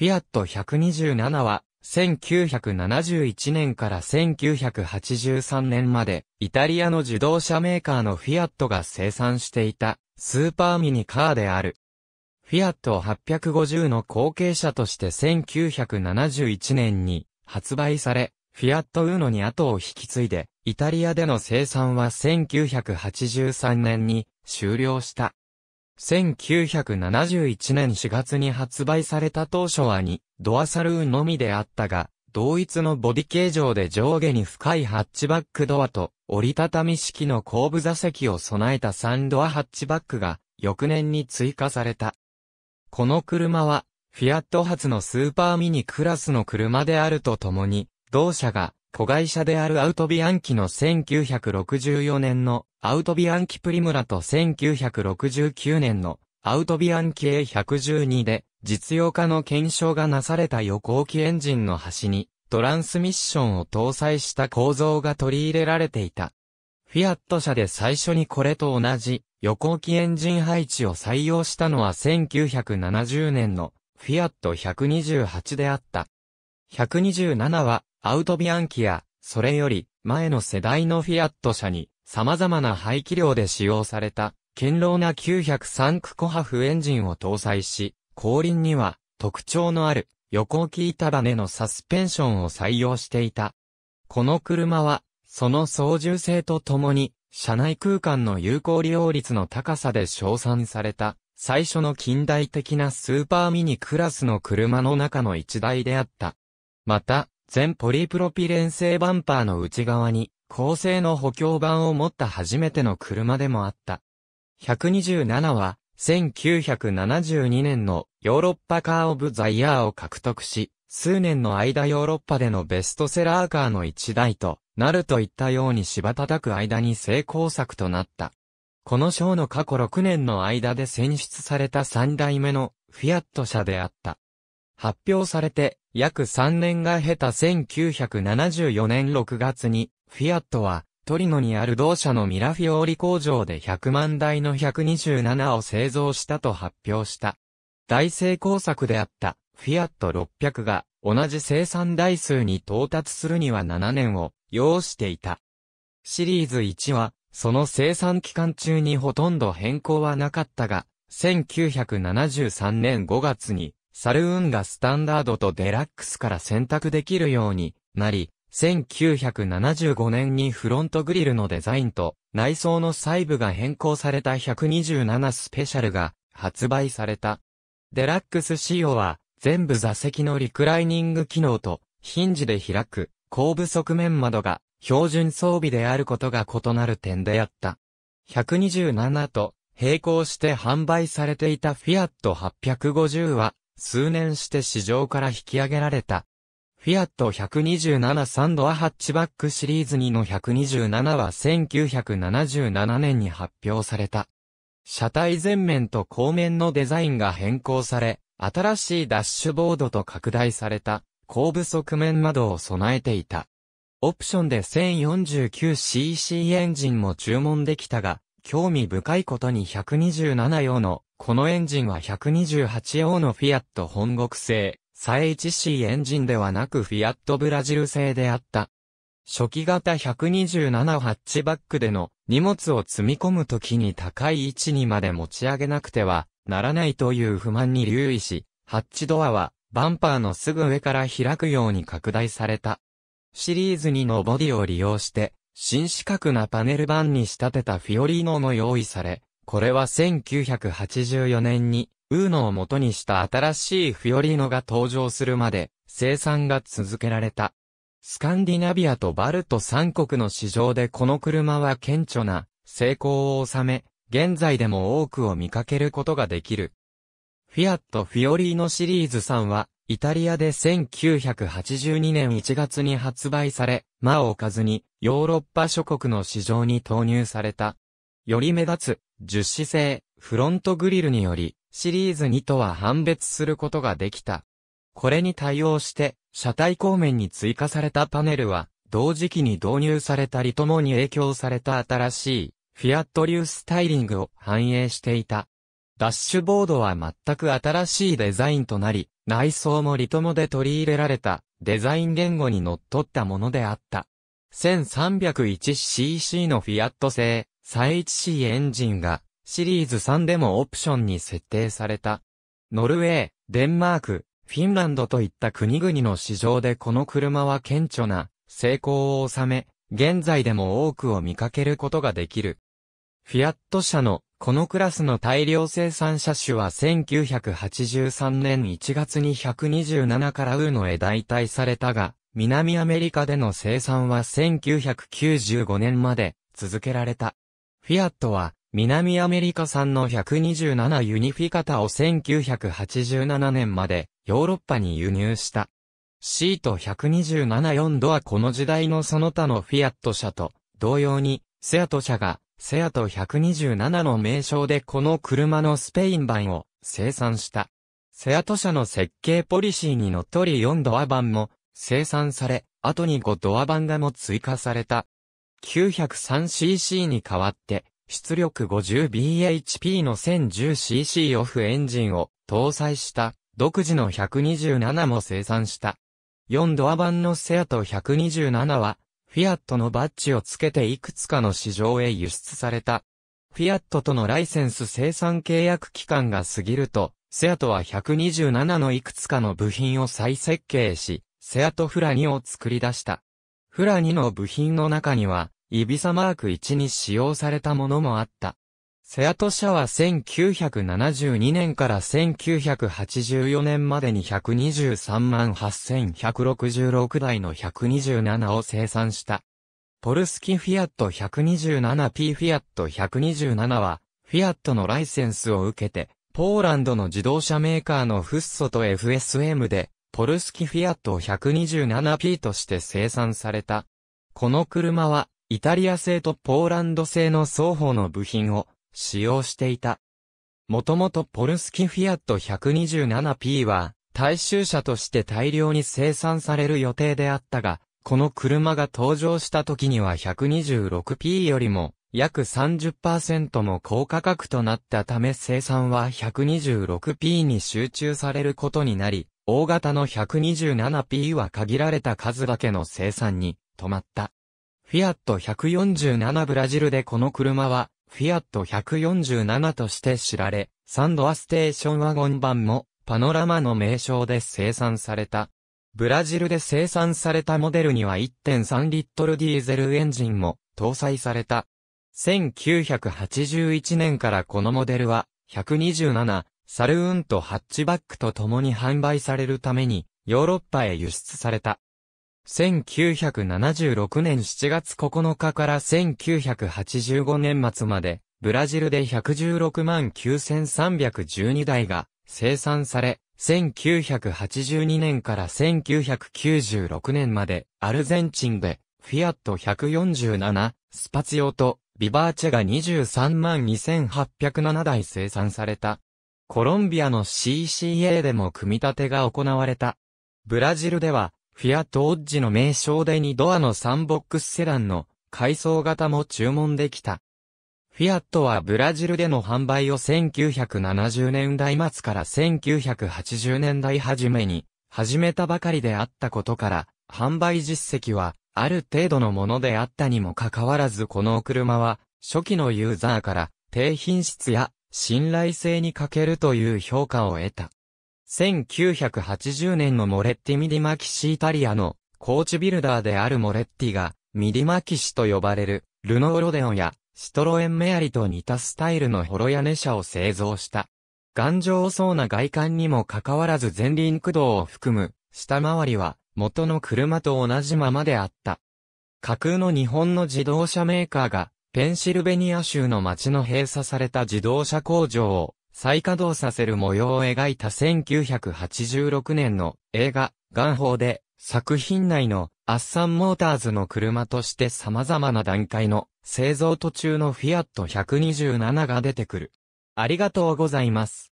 フィアット127は、1971年から1983年まで、イタリアの自動車メーカーのフィアットが生産していた、スーパーミニカーである。フィアット850の後継者として1971年に発売され、フィアットウーノに後を引き継いで、イタリアでの生産は1983年に終了した。1971年4月に発売された当初は2ドアサルーンのみであったが、同一のボディ形状で上下に深いハッチバックドアと折りたたみ式の後部座席を備えた3ドアハッチバックが翌年に追加された。この車はフィアット発のスーパーミニクラスの車であるとともに、同社が子会社であるアウトビアンキの1964年のアウトビアンキプリムラと1969年のアウトビアンキ A112 で実用化の検証がなされた横置きエンジンの端にトランスミッションを搭載した構造が取り入れられていた。フィアット社で最初にこれと同じ横置きエンジン配置を採用したのは1970年のフィアット128であった。127はアウトビアンキや、それより前の世代のフィアット車に様々な排気量で使用された、堅牢な903クコハフエンジンを搭載し、後輪には特徴のある横置き板バネのサスペンションを採用していた。この車は、その操縦性とともに、車内空間の有効利用率の高さで称賛された、最初の近代的なスーパーミニクラスの車の中の一台であった。また、全ポリプロピレン製バンパーの内側に、高性能補強板を持った初めての車でもあった。127は、1972年のヨーロッパカーオブザイヤーを獲得し、数年の間ヨーロッパでのベストセラーカーの一台となるといったように芝叩く間に成功作となった。この賞の過去6年の間で選出された3代目のフィアット社であった。発表されて約3年が経た1974年6月に、フィアットは、トリノにある同社のミラフィオーリ工場で100万台の127を製造したと発表した。大成功作であったフィアット600が同じ生産台数に到達するには7年を要していた。シリーズ1はその生産期間中にほとんど変更はなかったが、1973年5月にサルーンがスタンダードとデラックスから選択できるようになり、1975年にフロントグリルのデザインと内装の細部が変更された127スペシャルが発売された。デラックス仕様は全部座席のリクライニング機能とヒンジで開く後部側面窓が標準装備であることが異なる点であった。127と並行して販売されていたフィアット850は数年して市場から引き上げられた。フィアット127サンドアハッチバックシリーズ2の127は1977年に発表された。車体前面と後面のデザインが変更され、新しいダッシュボードと拡大された後部側面窓を備えていた。オプションで 1049cc エンジンも注文できたが、興味深いことに127用の、このエンジンは128用のフィアット本国製、最 1C エンジンではなくフィアットブラジル製であった。初期型127ハッチバックでの荷物を積み込む時に高い位置にまで持ち上げなくてはならないという不満に留意し、ハッチドアはバンパーのすぐ上から開くように拡大された。シリーズ2のボディを利用して新四角なパネル板に仕立てたフィオリーノも用意され、これは1984年に、ウーノを元にした新しいフィオリーノが登場するまで、生産が続けられた。スカンディナビアとバルト三国の市場でこの車は顕著な成功を収め、現在でも多くを見かけることができる。フィアット・フィオリーノシリーズ3は、イタリアで1982年1月に発売され、間を置かずに、ヨーロッパ諸国の市場に投入された。より目立つ、樹脂製、フロントグリルにより、シリーズ2とは判別することができた。これに対応して、車体後面に追加されたパネルは、同時期に導入されたりともに影響された新しい、フィアットースタイリングを反映していた。ダッシュボードは全く新しいデザインとなり、内装もリトモで取り入れられたデザイン言語に則っったものであった。1301cc のフィアット製、イチ c エンジンが、シリーズ3でもオプションに設定された。ノルウェー、デンマーク、フィンランドといった国々の市場でこの車は顕著な成功を収め、現在でも多くを見かけることができる。フィアット社のこのクラスの大量生産車種は1983年1月に127からウーノへ代替されたが、南アメリカでの生産は1995年まで続けられた。フィアットは南アメリカ産の127ユニフィカタを1987年までヨーロッパに輸入した。シート1274ドはこの時代のその他のフィアット車と同様にセアト車がセアト127の名称でこの車のスペイン版を生産した。セアト社の設計ポリシーにのっとり4ドア版も生産され、後に5ドア版がも追加された。903cc に代わって、出力 50bhp の 1010cc オフエンジンを搭載した独自の127も生産した。4ドア版のセアト127はフィアットのバッジをつけていくつかの市場へ輸出された。フィアットとのライセンス生産契約期間が過ぎると、セアトは127のいくつかの部品を再設計し、セアトフラニを作り出した。フラニの部品の中には、イビサマーク1に使用されたものもあった。セアト社は1972年から1984年までに123万8166台の127を生産した。ポルスキフィアット 127P フィアット127は、フィアットのライセンスを受けて、ポーランドの自動車メーカーのフッソと FSM で、ポルスキフィアット 127P として生産された。この車は、イタリア製とポーランド製の双方の部品を使用していた。もともとポルスキフィアット 127P は、大衆車として大量に生産される予定であったが、この車が登場した時には 126P よりも約30%も高価格となったため生産は 126P に集中されることになり、大型の 127P は限られた数だけの生産に止まった。フィアット147ブラジルでこの車はフィアット147として知られ、サンドアステーションワゴン版も、パノラマの名称で生産された。ブラジルで生産されたモデルには1.3リットルディーゼルエンジンも搭載された。1981年からこのモデルは127、サルーンとハッチバックと共に販売されるためにヨーロッパへ輸出された。1976年7月9日から1985年末まで、ブラジルで116万9312台が生産され、1982年から1996年まで、アルゼンチンで、フィアット147、スパツ用と、ビバーチェが23万2807台生産された。コロンビアの CCA でも組み立てが行われた。ブラジルでは、フィアットオッジの名称で2ドアのサンボックスセダンの改装型も注文できた。フィアットはブラジルでの販売を1970年代末から1980年代初めに始めたばかりであったことから、販売実績はある程度のものであったにもかかわらずこの車は初期のユーザーから低品質や信頼性に欠けるという評価を得た。1980年のモレッティ・ミディマキシイタリアのコーチビルダーであるモレッティがミディマキシと呼ばれるルノーロデオやシトロエンメアリと似たスタイルのホロヤネ車を製造した。頑丈そうな外観にもかかわらず前輪駆動を含む下回りは元の車と同じままであった。架空の日本の自動車メーカーがペンシルベニア州の町の閉鎖された自動車工場を再稼働させる模様を描いた1986年の映画、元宝で、作品内のアッサンモーターズの車として様々な段階の製造途中のフィアット127が出てくる。ありがとうございます。